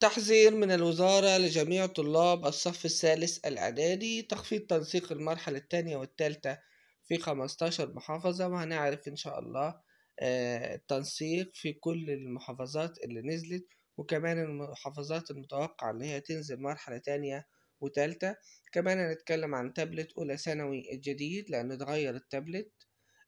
تحذير من الوزارة لجميع طلاب الصف الثالث الإعدادي تخفيض تنسيق المرحلة الثانية والثالثة في خمستاشر محافظة وهنعرف إن شاء الله التنسيق آه، في كل المحافظات اللي نزلت وكمان المحافظات المتوقع إن هي تنزل مرحلة تانية وتالتة كمان هنتكلم عن تابلت أولى ثانوي الجديد لأن اتغير التابلت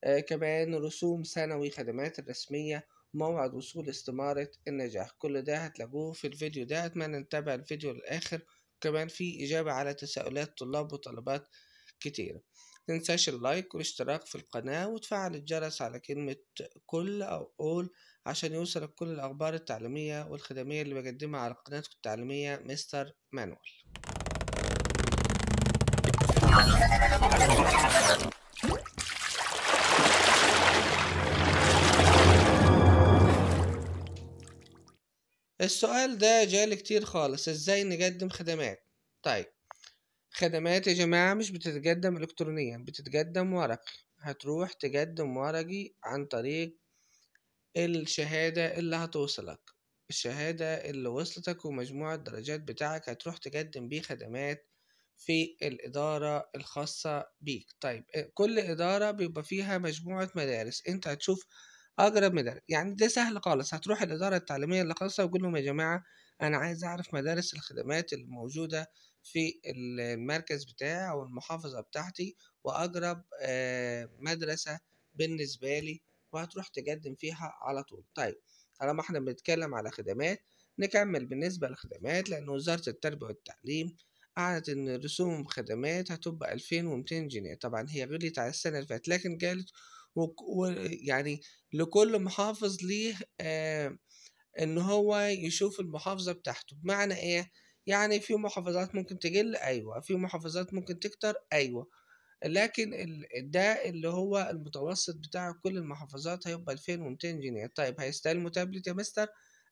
آه، كمان رسوم ثانوي خدمات الرسمية موعد وصول استمارة النجاح كل ده هتلاقوه في الفيديو ده أتمنى نتابع الفيديو للآخر كمان في إجابة على تساؤلات طلاب وطلبات كتير تنساش اللايك والاشتراك في القناة وتفعل الجرس على كلمة كل أو أول عشان يوصلك كل الأخبار التعليمية والخدمية اللي بقدمها على قناتك التعليمية مستر مانوال السؤال ده جالي كتير خالص ازاي نقدم خدمات طيب خدمات يا جماعة مش بتتقدم إلكترونيا بتتقدم ورقي هتروح تقدم ورقي عن طريق الشهادة اللي هتوصلك الشهادة اللي وصلتك ومجموعة الدرجات بتاعك هتروح تقدم بيه خدمات في الإدارة الخاصة بيك طيب كل إدارة بيبقى فيها مجموعة مدارس أنت هتشوف أقرب مدارس يعني ده سهل خالص هتروح الإدارة التعليمية خاصه وتقول لهم يا جماعة أنا عايز أعرف مدارس الخدمات الموجودة في المركز بتاعي أو المحافظة بتاعتي وأقرب آه، مدرسة بالنسبة لي وهتروح تقدم فيها على طول طيب طالما احنا بنتكلم على خدمات نكمل بالنسبة للخدمات لأن وزارة التربية والتعليم أعلنت إن رسوم خدمات هتبقى ألفين ومتين جنيه طبعا هي غليت على السنة اللي فاتت لكن قالت ويعني لكل محافظ ليه آه، ان هو يشوف المحافظة بتاعته بمعنى ايه يعني في محافظات ممكن تقل ايوه في محافظات ممكن تكتر ايوه لكن ده اللي هو المتوسط بتاع كل المحافظات هيبقى 2200 جنيه طيب هيستلموا تابلت يا مستر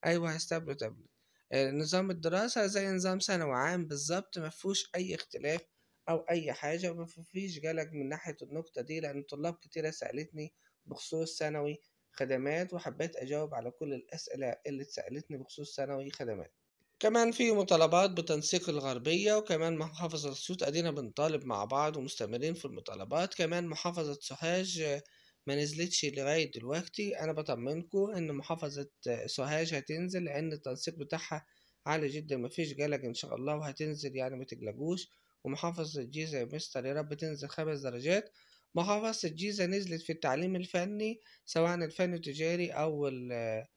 ايوه هيستلموا تابلت آه، نظام الدراسة زي نظام ثانوي عام بالظبط فيهوش اي اختلاف او اي حاجه ما فيش قلق من ناحيه النقطه دي لان طلاب كتيره سالتني بخصوص ثانوي خدمات وحبيت اجاوب على كل الاسئله اللي اتسالتني بخصوص ثانوي خدمات كمان في مطالبات بتنسيق الغربية وكمان محافظة أسيوط أدينا بنطالب مع بعض ومستمرين في المطالبات كمان محافظة سوهاج ما نزلتش لغاية دلوقتي أنا بطمنكو إن محافظة سوهاج هتنزل لأن التنسيق بتاعها عالي جدا مفيش قلق إن شاء الله وهتنزل يعني متقلقوش ومحافظة الجيزة يا مستر يا رب تنزل خمس درجات محافظة الجيزة نزلت في التعليم الفني سواء الفني التجاري أو آه،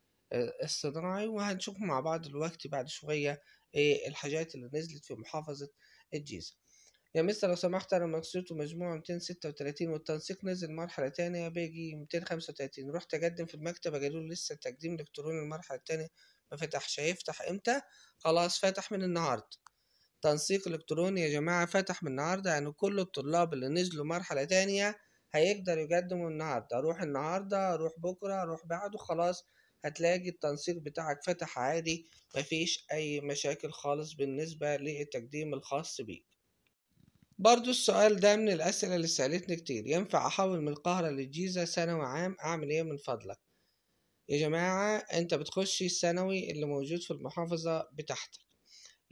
الصناعي وهنشوف مع بعض الوقت بعد شوية إيه الحاجات اللي نزلت في محافظة الجيزة يا مستر لو سمحت أنا مقصود مجموعة ميتين ستة وتلاتين والتنسيق نزل مرحلة تانية باجي ميتين خمسة وتلاتين رحت أقدم في المكتب قالوا لسه التقديم الإلكتروني المرحلة التانية مفتحش هيفتح إمتى؟ خلاص فتح من النهاردة تنسيق الكتروني يا جماعة فتح من النهاردة يعني كل الطلاب اللي نزلوا مرحلة تانية هيقدر يقدموا النهاردة روح النهاردة روح بكرة روح بعده خلاص هتلاقي التنسيق بتاعك فتح عادي مفيش اي مشاكل خالص بالنسبة للتقديم الخاص بيك برضو السؤال ده من الأسئلة اللي سألتني كتير ينفع أحول من القاهرة للجيزة ثانوي عام أعمل إيه من فضلك يا جماعة أنت بتخش الثانوي اللي موجود في المحافظة بتاعتك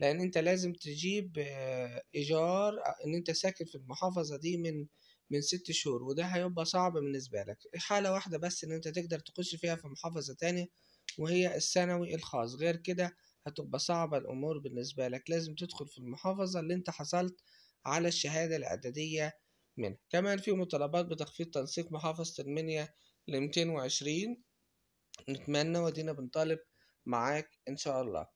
لان انت لازم تجيب آه، ايجار آه، ان انت ساكن في المحافظه دي من من ست شهور وده هيبقى صعب بالنسبة لك حالة واحدة بس إن أنت تقدر تخش فيها في محافظة تانية وهي الثانوي الخاص غير كده هتبقى صعبة الأمور بالنسبة لك لازم تدخل في المحافظة اللي أنت حصلت على الشهادة الإعدادية منها كمان في مطالبات بتخفيض تنسيق محافظة المنيا لميتين وعشرين نتمنى ودينا بنطالب معاك إن شاء الله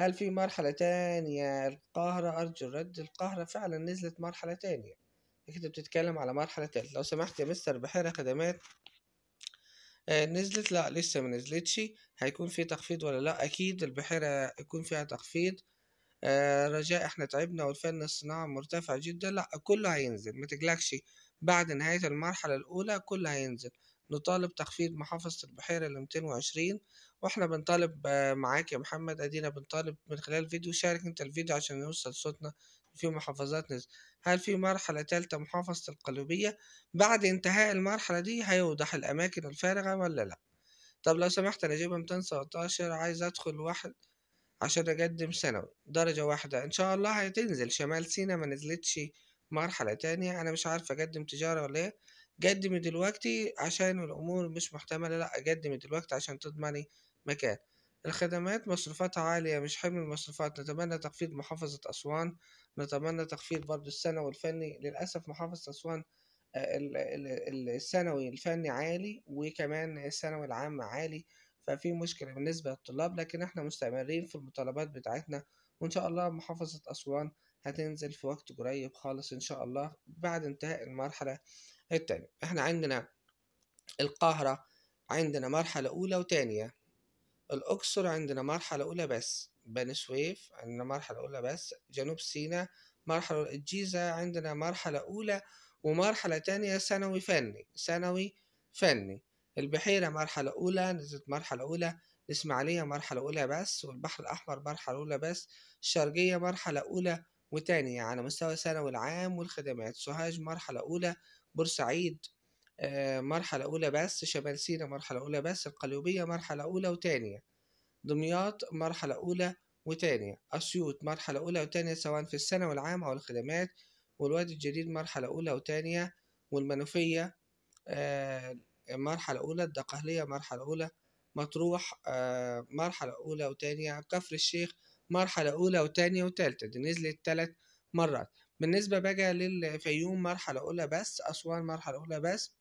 هل في مرحلة تانية القاهرة أرجو الرد القاهرة فعلا نزلت مرحلة تانية أنت بتتكلم على مرحلة تالتة لو سمحت يا مستر بحيرة خدمات آه، نزلت لا لسه ما نزلتش هيكون في تخفيض ولا لا أكيد البحيرة يكون فيها تخفيض آه، رجاء احنا تعبنا والفن الصناعة مرتفع جدا لا كله هينزل ما تقلقش بعد نهاية المرحلة الأولى كله هينزل نطالب تخفيض محافظة البحيرة لميتين وعشرين واحنا بنطالب آه، معاك يا محمد ادينا بنطالب من خلال فيديو شارك انت الفيديو عشان يوصل صوتنا في محافظات نزل هل في مرحلة تالتة محافظة القلوبية بعد انتهاء المرحلة دي هيوضح الأماكن الفارغة ولا لأ طب لو سمحت أنا جايبها 219 عايز أدخل واحد عشان أقدم ثانوي درجة واحدة إن شاء الله هتنزل شمال سينا ما نزلتش مرحلة تانية أنا مش عارف أقدم تجارة ولا إيه جد من دلوقتي عشان الأمور مش محتملة لأ جد من دلوقتي عشان تضمني مكان الخدمات مصروفاتها عالية مش حمل المصروفات نتمنى تخفيض محافظة أسوان نتمنى تخفيض برضو الثانوي الفني للأسف محافظة أسوان آه، الثانوي الفني عالي وكمان الثانوي العام عالي ففي مشكلة بالنسبة للطلاب لكن احنا مستمرين في المطالبات بتاعتنا وإن شاء الله محافظة أسوان هتنزل في وقت قريب خالص إن شاء الله بعد انتهاء المرحلة التاني طيب، احنا عندنا القاهرة عندنا مرحلة أولى وتانية الأقصر عندنا مرحلة أولى بس بني سويف عندنا مرحلة أولى بس جنوب سيناء مرحلة الجيزة عندنا مرحلة أولى ومرحلة تانية ثانوي فني ثانوي فني البحيرة مرحلة أولى نزلت مرحلة أولى الإسماعيلية مرحلة أولى بس والبحر الأحمر مرحلة أولى بس الشرقية مرحلة أولى وتانية على مستوى الثانوي العام والخدمات سوهاج مرحلة أولى بورسعيد آه، مرحلة أولى بس شمال سينا مرحلة أولى بس القليوبية مرحلة أولى وتانية دمياط مرحلة أولى وتانية أسيوط مرحلة أولى وتانية سواء في الثانوي العام أو الخدمات والوادي الجديد مرحلة أولى وتانية والمنوفية آه، مرحلة أولى الدقهلية مرحلة أولى مطروح آه، مرحلة أولى وتانية كفر الشيخ مرحلة أولى وتانية وتالتة دي نزلت تلات مرات بالنسبة بقى للفيوم مرحلة أولى بس أسوان مرحلة أولى بس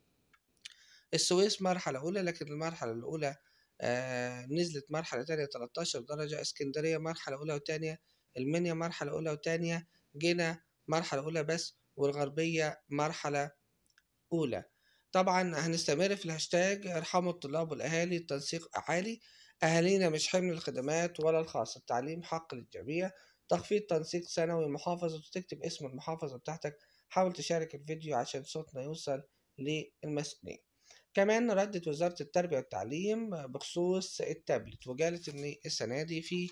السويس مرحلة أولى لكن المرحلة الأولى آه نزلت مرحلة تانية 13 درجة اسكندرية مرحلة أولى وتانية المنيا مرحلة أولى وتانية جنا مرحلة أولى بس والغربية مرحلة أولى طبعا هنستمر في الهاشتاج ارحموا الطلاب والأهالي التنسيق عالي أهالينا مش حمل الخدمات ولا الخاص التعليم حق للجميع تخفيض تنسيق سنوي محافظة وتكتب اسم المحافظة بتاعتك حاول تشارك الفيديو عشان صوتنا يوصل للمسؤولين كمان ردت وزارة التربية والتعليم بخصوص التابلت وقالت إن السنة دي في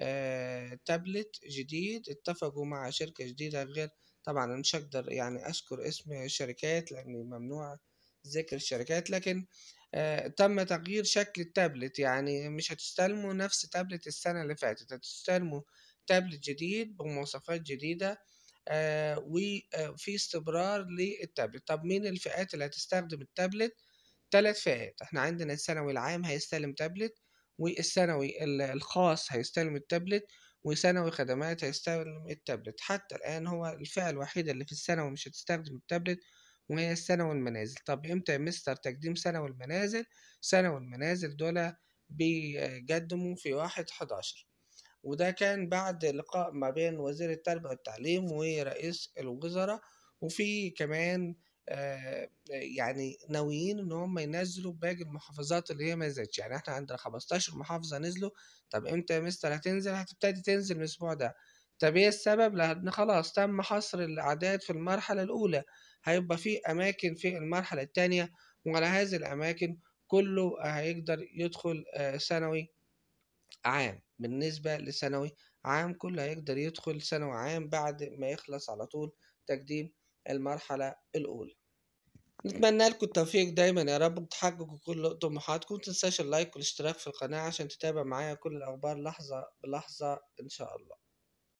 آه، تابلت جديد اتفقوا مع شركة جديدة غير طبعا مش هقدر يعني اشكر اسم الشركات لأن ممنوع ذكر الشركات لكن آه، تم تغيير شكل التابلت يعني مش هتستلموا نفس تابلت السنة اللي فاتت هتستلموا تابلت جديد بمواصفات جديدة آه وفي آه، استمرار للتابلت طب مين الفئات اللي هتستخدم التابلت ثلاث فئات احنا عندنا الثانوي العام هيستلم تابلت والثانوي الخاص هيستلم التابلت وثانوي خدمات هيستلم التابلت حتى الآن هو الفئة الوحيدة اللي في الثانوي مش هتستخدم التابلت وهي الثانوي المنازل طب امتى يا مستر تقديم ثانوي المنازل ثانوي المنازل دول بيقدموا في واحد حداشر وده كان بعد لقاء ما بين وزير التربية والتعليم ورئيس الوزراء وفي كمان آه، يعني ناويين ان هم ينزلوا باقي المحافظات اللي هي ما نزلتش يعني احنا عندنا 15 محافظه نزلوا طب امتى يا مستر هتنزل هتبتدي تنزل الاسبوع ده طب ايه السبب لان خلاص تم حصر الاعداد في المرحله الاولى هيبقى في اماكن في المرحله الثانيه وعلى هذه الاماكن كله هيقدر يدخل آه، ثانوي عام بالنسبة لثانوي عام كله هيقدر يدخل ثانوي عام بعد ما يخلص على طول تقديم المرحلة الأولى نتمنى لكم التوفيق دايما يا رب وتحققوا كل طموحاتكم متنساش اللايك والاشتراك في القناة عشان تتابع معايا كل الأخبار لحظة بلحظة إن شاء الله